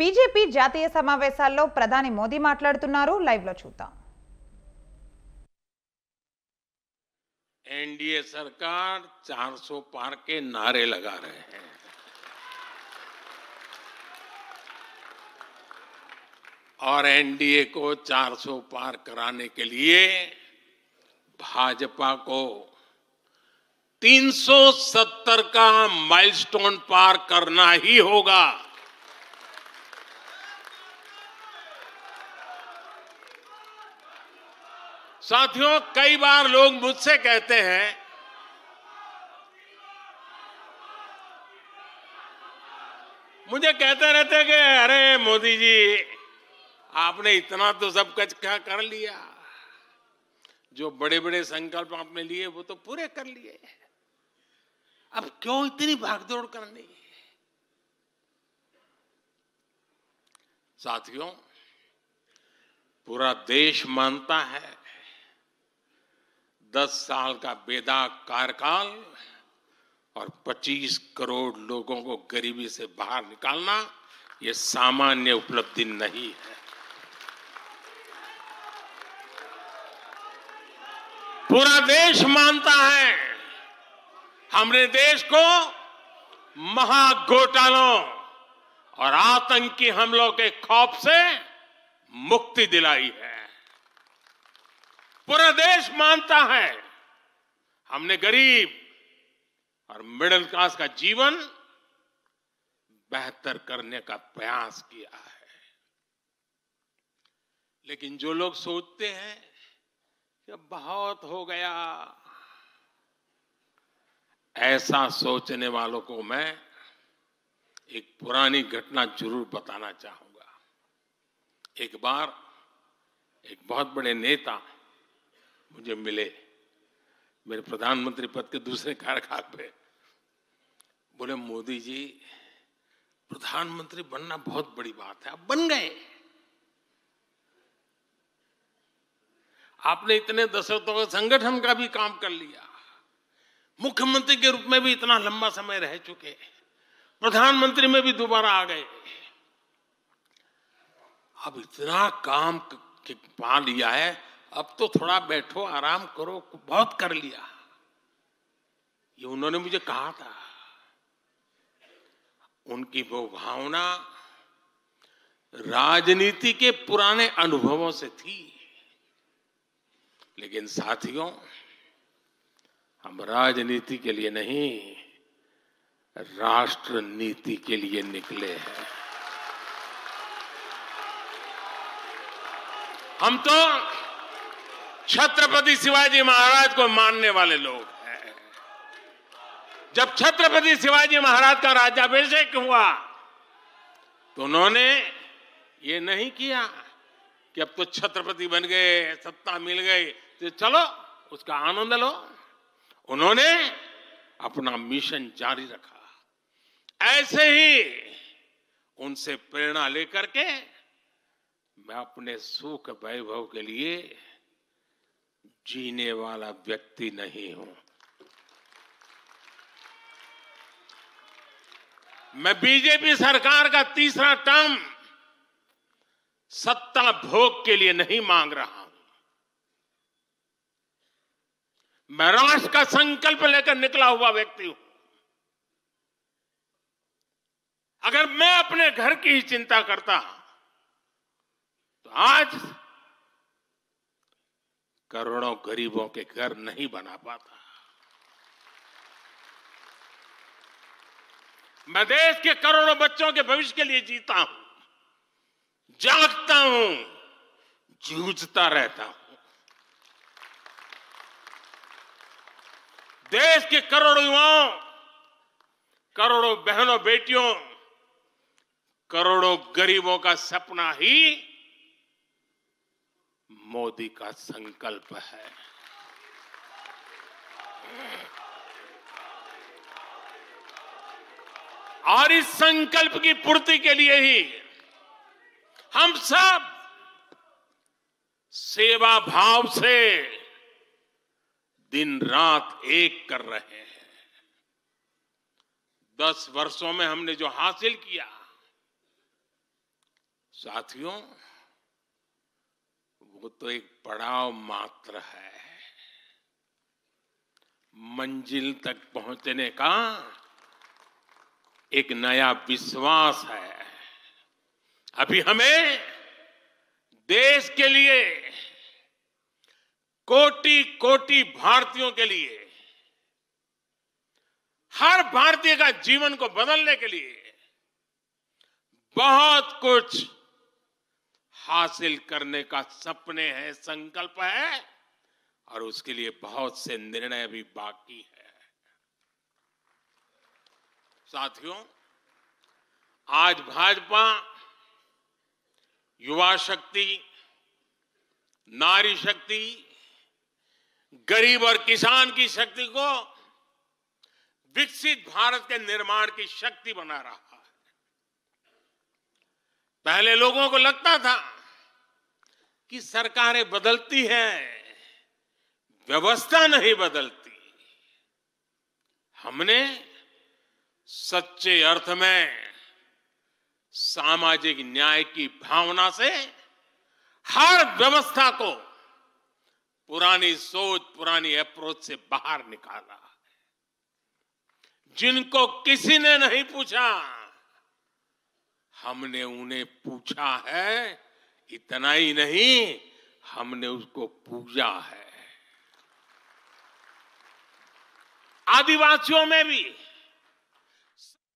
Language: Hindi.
బీజేపీ జాతీయ సమావేశాల్లో ప్రధాని మోదీ మాట్లాడుతున్నారు లైవ్ లో చూద్దాం एनडीए सरकार 400 पार के नारे लगा रहे हैं और एनडीए को 400 पार कराने के लिए भाजपा को 370 का माइलस्टोन पार करना ही होगा साथियों कई बार लोग मुझसे कहते हैं मुझे कहते रहते हैं कि अरे मोदी जी आपने इतना तो सब कुछ क्या कर लिया जो बड़े बड़े संकल्प आपने लिए वो तो पूरे कर लिए अब क्यों इतनी भागदौड़ करनी साथियों पूरा देश मानता है दस साल का बेदाग कार्यकाल और 25 करोड़ लोगों को गरीबी से बाहर निकालना ये सामान्य उपलब्धि नहीं है पूरा देश मानता है हमने देश को महाघोटालों और आतंकी हमलों के खौफ से मुक्ति दिलाई है पूरा देश मानता है हमने गरीब और मिडिल क्लास का जीवन बेहतर करने का प्रयास किया है लेकिन जो लोग सोचते हैं कि बहुत हो गया ऐसा सोचने वालों को मैं एक पुरानी घटना जरूर बताना चाहूंगा एक बार एक बहुत बड़े नेता मुझे मिले मेरे प्रधानमंत्री पद के दूसरे कार्यकाल पे बोले मोदी जी प्रधानमंत्री बनना बहुत बड़ी बात है आप बन गए आपने इतने दशकों के संगठन का भी काम कर लिया मुख्यमंत्री के रूप में भी इतना लंबा समय रह चुके प्रधानमंत्री में भी दोबारा आ गए अब इतना काम पा लिया है अब तो थोड़ा बैठो आराम करो बहुत कर लिया ये उन्होंने मुझे कहा था उनकी वो भावना राजनीति के पुराने अनुभवों से थी लेकिन साथियों हम राजनीति के लिए नहीं राष्ट्र नीति के लिए निकले हैं हम तो छत्रपति शिवाजी महाराज को मानने वाले लोग हैं जब छत्रपति शिवाजी महाराज का राज्याभिषेक हुआ तो उन्होंने ये नहीं किया कि अब तो छत्रपति बन गए सत्ता मिल गई तो चलो उसका आनंद लो उन्होंने अपना मिशन जारी रखा ऐसे ही उनसे प्रेरणा लेकर के मैं अपने सुख वैभव के लिए जीने वाला व्यक्ति नहीं हूं मैं बीजेपी सरकार का तीसरा टर्म सत्ता भोग के लिए नहीं मांग रहा हूं मैं राष्ट्र का संकल्प लेकर निकला हुआ व्यक्ति हूं अगर मैं अपने घर की ही चिंता करता तो आज करोड़ों गरीबों के घर नहीं बना पाता मैं देश के करोड़ों बच्चों के भविष्य के लिए जीता हूं जागता हूं जूझता रहता हूं देश के करोड़ों युवाओं करोड़ों बहनों बेटियों करोड़ों गरीबों का सपना ही मोदी का संकल्प है और इस संकल्प की पूर्ति के लिए ही हम सब सेवा भाव से दिन रात एक कर रहे हैं दस वर्षों में हमने जो हासिल किया साथियों वो तो एक पड़ाव मात्र है मंजिल तक पहुंचने का एक नया विश्वास है अभी हमें देश के लिए कोटि कोटि भारतीयों के लिए हर भारतीय का जीवन को बदलने के लिए बहुत कुछ हासिल करने का सपने है संकल्प है और उसके लिए बहुत से निर्णय भी बाकी है साथियों आज भाजपा युवा शक्ति नारी शक्ति गरीब और किसान की शक्ति को विकसित भारत के निर्माण की शक्ति बना रहा पहले लोगों को लगता था कि सरकारें बदलती हैं व्यवस्था नहीं बदलती हमने सच्चे अर्थ में सामाजिक न्याय की भावना से हर व्यवस्था को पुरानी सोच पुरानी अप्रोच से बाहर निकाला जिनको किसी ने नहीं पूछा हमने उन्हें पूछा है इतना ही नहीं हमने उसको पूजा है आदिवासियों में भी